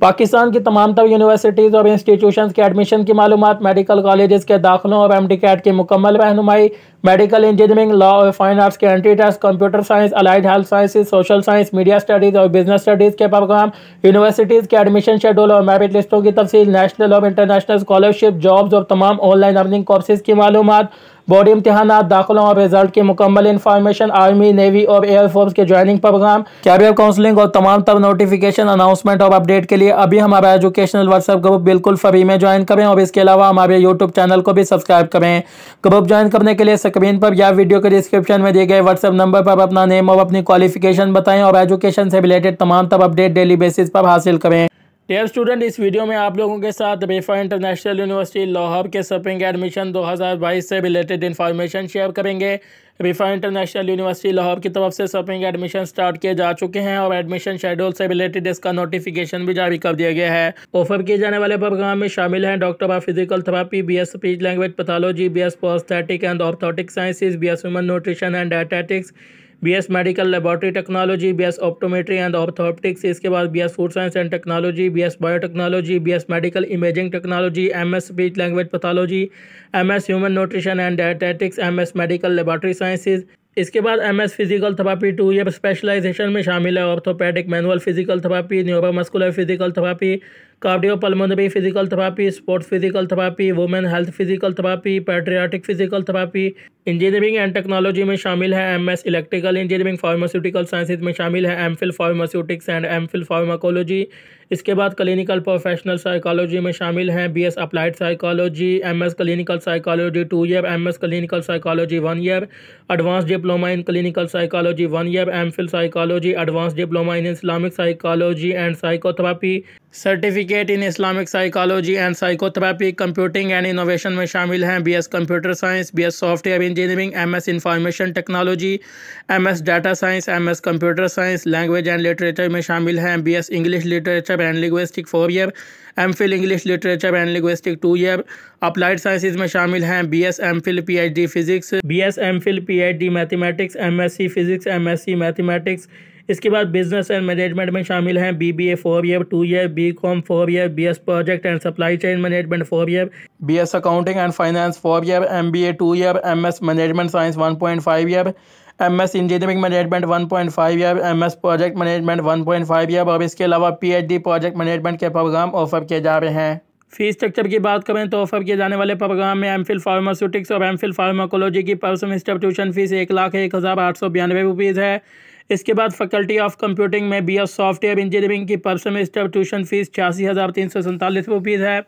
पाकिस्तान की तमाम तब यूनिवर्सिटीज़ और इंस्टीट्यूशन के एडमिशन की मालूम मेडिकल कॉलेज के दाखिलों और एम डी कैट की मुकम्मल रहनुमाई मेडिकल इंजीनियरिंग लॉ और फाइन आर्ट्स के entry test computer science allied health sciences social science media studies और बिजनेस स्टडीज़ के प्रोग्राम यूनिवर्सिटीज़ के एडमिशन शेड्यूल और मेरिट लिस्टों की तफसील नेशनल और इंटरनेशनल स्कॉलरशिप जॉब्स और तमाम ऑनलाइन अर्निंग कोर्सेज़ की मालूम बोर्ड इम्तहान दाखिलों और रिजल्ट की मुकम्मल इन्फॉर्मेशन आर्मी नेवी और एयरफोर्स के ज्वाइनिंग प्रोग्राम कैरियर काउंसलिंग और तमाम तब नोटिफिकेशन अनाउंसमेंट और अपडेट के लिए अभी हमारा एजुकेशनल व्हाट्सएप ग्रुप बिल्कुल फ्री में ज्वाइन करें और इसके अलावा हमारे यूट्यूब चैनल को भी सब्सक्राइब करें ग्रुप ज्वाइन करने के लिए स्क्रीन पर या वीडियो के डिस्क्रिप्शन में दिए गए व्हाट्सएप नंबर पर अपना नेम और अपनी क्वालिफिकेशन बताएं और एजुकेशन से रिलेटेड तमाम तब अपडेट डेली बेसिस पर हासिल करें डेयर स्टूडेंट इस वीडियो में आप लोगों के साथ बेफा इंटरनेशनल यूनिवर्सिटी लाहौर के सपिंग एडमिशन 2022 से रिलेटेड इन्फॉर्मेशन शेयर करेंगे रिफा इंटरनेशनल यूनिवर्सिटी लाहौर की तरफ से सपिंग एडमिशन स्टार्ट किए जा चुके हैं और एडमिशन शेड्यूल से रिलेटेड इसका नोटिफिकेशन भी जारी कर दिया गया है ऑफर किए जाने वाले प्रोग्राम में शामिल हैं doctor of physical therapy B S speech language pathology B S prosthetic and orthotic sciences B S human nutrition and dietetics BS medical laboratory technology BS optometry and orthoptics इसके बाद BS food science and technology BS biotechnology BS medical imaging technology M S speech language pathology S human nutrition and dietetics M S medical laboratory sciences इसके बाद M S physical therapy two ये specialisation में शामिल है orthopaedic manual physical therapy neuromuscular physical therapy cardio pulmonary physical therapy sports physical therapy women health physical therapy paediatric physical therapy engineering and technology में शामिल है M S electrical engineering pharmaceutical sciences में शामिल है M Phil pharmaceutics and M Phil pharmacology इसके बाद clinical professional psychology में शामिल हैं B S applied psychology M S clinical psychology two year M S clinical psychology one year advance diploma in clinical psychology one year M Phil psychology advance diploma in Islamic psychology and psychotherapy certificate in Islamic psychology and psychotherapy computing and innovation में शामिल हैं BS computer science BS software engineering MS information technology MS data science MS computer science language and literature में शामिल हैं BS English literature and linguistic four year M Phil English literature and linguistic two year applied sciences में शामिल हैं B S M Phil P H D physics B S M Phil P H D mathematics M S C physics M S C mathematics इसके बाद business and management में शामिल हैं B B A four year two year B Com four year B S project and supply chain management four year B S accounting and finance four year M B A two year M S management science one point five year M S engineering management one point five year M S project management one point five year और इसके अलावा P H D project management के programme offer किए जा रहे हैं fees structure की बात करें तो ऑफर किए जाने वाले प्रोग्राम में एम फिल फार्मास्यूटिक्स और एम फिल फार्माकोलॉजी की पर सेमेस्टर ट्यूशन फीस एक लाख एक हज़ार आठ सौ बयानवे रुपीज़ है इसके बाद फैकल्टी ऑफ कंप्यूटिंग में बी एस सॉफ्टवेयर इंजीनियरिंग की पर सेमेस्टर ट्यूशन फीस छियासी हज़ार तीन सौ सैंतालीस रुपीज़ है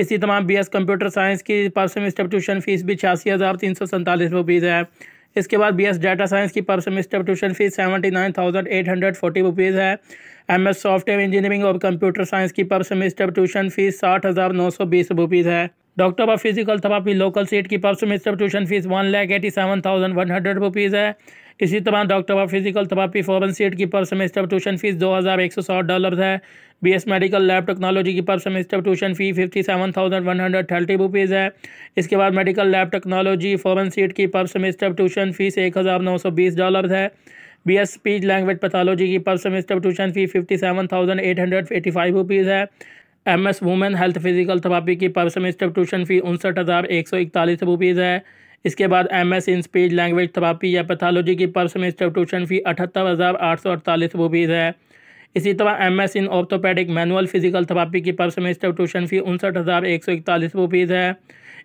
इसी तमाम बी एस कंप्यूटर साइंस की पर सेमेस्टर ट्यूशन फीस भी छियासी हज़ार तीन सौ सैंतालीस रुपीज़ है इसके बाद बी एस डाटा साइंस की per semester tuition fees seventy nine thousand eight hundred forty rupees है एम एस सॉफ्टवेयर इंजीनियरिंग और कंप्यूटर साइंस की पर सेमेस्टर ट्यूशन फीस साठ हज़ार नौ सौ बीस रुपीज़ है doctor of physical therapy local seat की पर में tuition fees one lakh eighty seven thousand one hundred rupees है इसी तरह doctor of physical therapy foreign seat की पर सेमेस्टर ट्यूशन फीस दो हज़ार एक सौ साठ डॉलर है B S medical lab technology की per semester tuition fee fifty seven thousand one hundred thirty rupees है इसके बाद medical lab technology foreign seat की पर सेमेस्टर ट्यूशन फ़ीस एक हज़ार नौ सौ बीस डॉलर है B S speech language pathology की per semester tuition fee fifty seven thousand eight hundred eighty five rupees है M S women health physical therapy की per semester tuition फ़ी उनसठ हज़ार एक सौ इकतालीस रुपीज़ है इसके बाद M S in speech language therapy या पैथालोजी की पर सेमेस्टर ट्यूशन फ़ी अठहत्तर हज़ार आठ सौ अड़तालीस रुपीज़ है इसी तरह M S in orthopaedic manual physical therapy की पर सेमेस्टर ट्यूशन फ़ी उनसठ हज़ार एक सौ इकतालीस रुपीज़ है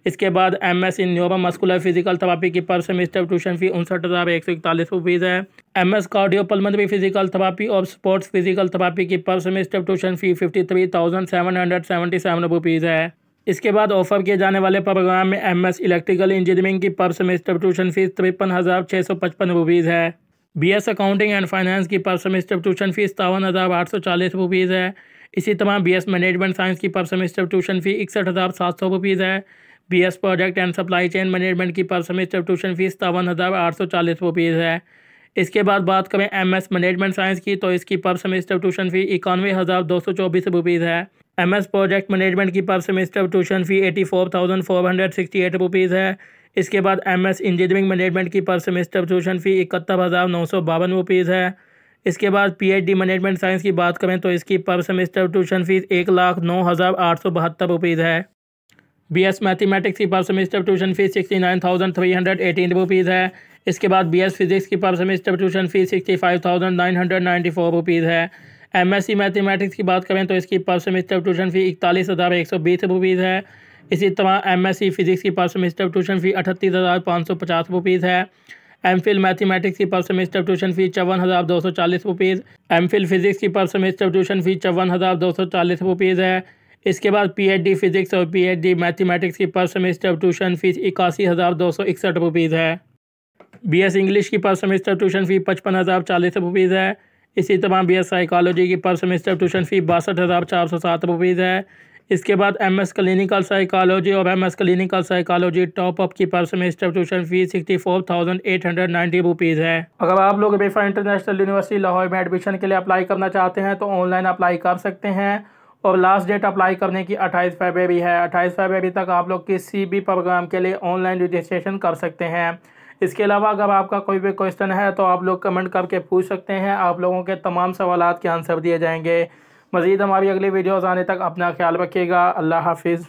इसके बाद M S in neuromuscular physical therapy की पर सेमेस्टर ट्यूशन फ़ी उनसठ हज़ार एक सौ इकतालीस रुपीज़ है M S cardio pulmonary physical therapy और स्पोर्ट्स फिजिकल थेरापी की per semester tuition fee fifty three thousand seven hundred seventy seven rupees है इसके बाद ऑफर किए जाने वाले प्रोग्राम में एम एस इलेक्ट्रिकल इंजीनियरिंग की पर सेमेस्टर ट्यूशन फ़ीस तिरपन हज़ार छः सौ पचपन रुपीज़ है B S accounting and finance की पर सेमेस्टर ट्यूशन फ़ीस सतावन हज़ार आठ सौ चालीस रुपीज़ है इसी तरह बी एस मैनेजमेंट साइंस की पर सेमेस्टर ट्यूशन फ़ी इकसठ हज़ार सात सौ रुपीज़ है B S project and supply chain management की पर सेमेस्टर ट्यूशन फीस सतावन हज़ार आठ सौ चालीस रुपीज़ है इसके बाद बात करें एम एस मैनेजमेंट साइंस की तो इसकी पर सेमेस्टर ट्यूशन फ़ी इक्यानवे हज़ार दो सौ चौबीस रुपीज़ है एम एस प्रोजेक्ट मैनेजमेंट की per semester tuition fee eighty four thousand four hundred sixty eight rupees है इसके बाद एम एस इंजीनियरिंग मैनेजमेंट की पर सेमेस्टर ट्यूशन फ़ी इकहत्तर हज़ार नौ सौ बावन रुपीज़ है इसके बाद P H D management science की बात करें तो इसकी पर सेमेस्टर ट्यूशन फ़ीस एक लाख नौ हज़ार आठ सौ बहत्तर रुपीज़ है बी एस मैथमेटिक्स की per semester tuition fees sixty nine thousand three hundred eighteen rupees है इसके बाद बी एस फिज़िक्स की per semester tuition fees sixty five thousand nine hundred ninety four rupees है एम एस सी मैथमेटिक्स की बात करें तो इसकी पर सेमेस्टर ट्यूशन फ़ी इकतालीस हज़ार एक सौ बीस रुपीज़ है इसी तरह एम एस सी फिज़िक्स की पर सेमेस्टर ट्यूशन फ़ी अठतीस हज़ार पाँच सौ पचास रुपीज़ है एम फिल मैथमेटिक्स की पर सेमेस्टर ट्यूशन फ़ी चौवन हज़ार दो सौ चालीस रुपीज़ एम फिल फिज़िक्स की पर सेमेस्टर ट्यूशन फ़ी चौवन हज़ार दो सौ चालीस रुपीज़ है इसके बाद पीएचडी फिजिक्स और पीएचडी मैथमेटिक्स की पर सेमेस्टर ट्यूशन फीस इक्यासी हज़ार दो सौ इकसठ रुपीज़ है बीएस इंग्लिश की पर सेमेस्टर ट्यूशन फ़ी पचपन हज़ार चालीस रुपीज़ है इसी तरह बीएस साइकोलॉजी की पर सेमेस्टर ट्यूशन फ़ी बासठ हज़ार चार सौ सात रुपीज़ है इसके बाद एम एस क्लिनिकल साइकोलॉजी और M S clinical psychology top up की per semester tuition fees sixty four thousand eight hundred ninety rupees है अगर आप लोग बेफा इंटरनेशनल यूनिवर्सिटी लाहौर में एडमिशन के लिए अप्लाई करना चाहते हैं तो ऑनलाइन अप्लाई कर सकते हैं और लास्ट डेट अप्लाई करने की 28 फरवरी है 28 फरवरी तक आप लोग किसी भी प्रोग्राम के लिए ऑनलाइन रजिस्ट्रेशन कर सकते हैं इसके अलावा अगर आपका कोई भी क्वेश्चन है तो आप लोग कमेंट करके पूछ सकते हैं आप लोगों के तमाम सवाल के आंसर दिए जाएंगे मज़ीद हमारी अगली वीडियोज़ आने तक अपना ख्याल रखिएगा अल्लाह हाफिज़